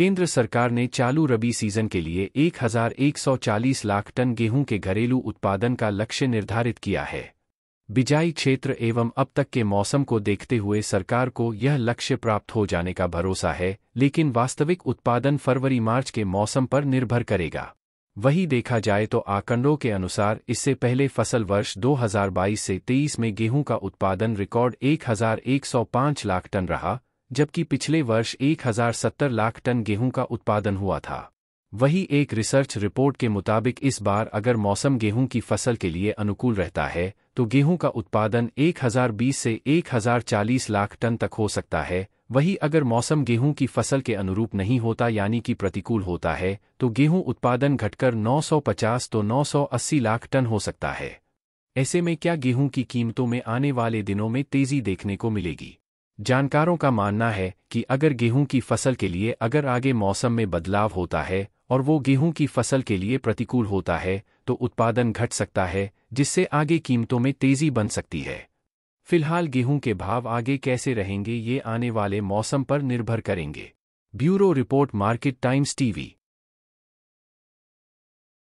केंद्र सरकार ने चालू रबी सीजन के लिए 1,140 लाख टन गेहूं के घरेलू उत्पादन का लक्ष्य निर्धारित किया है बिजाई क्षेत्र एवं अब तक के मौसम को देखते हुए सरकार को यह लक्ष्य प्राप्त हो जाने का भरोसा है लेकिन वास्तविक उत्पादन फरवरी मार्च के मौसम पर निर्भर करेगा वही देखा जाए तो आंकड़ों के अनुसार इससे पहले फसल वर्ष 2022 से 23 में गेहूं का उत्पादन रिकॉर्ड 1105 लाख टन रहा जबकि पिछले वर्ष 1070 लाख टन गेहूं का उत्पादन हुआ था वही एक रिसर्च रिपोर्ट के मुताबिक इस बार अगर मौसम गेहूं की फसल के लिए अनुकूल रहता है तो गेहूं का उत्पादन 1020 से 1040 लाख टन तक हो सकता है वही अगर मौसम गेहूं की फसल के अनुरूप नहीं होता यानी कि प्रतिकूल होता है तो गेहूं उत्पादन घटकर 950 तो 980 लाख टन हो सकता है ऐसे में क्या गेहूं की कीमतों में आने वाले दिनों में तेजी देखने को मिलेगी जानकारों का मानना है कि अगर गेहूं की फसल के लिए अगर आगे मौसम में बदलाव होता है और वो गेहूं की फसल के लिए प्रतिकूल होता है तो उत्पादन घट सकता है जिससे आगे कीमतों में तेजी बन सकती है फिलहाल गेहूं के भाव आगे कैसे रहेंगे ये आने वाले मौसम पर निर्भर करेंगे bureau report Market Times TV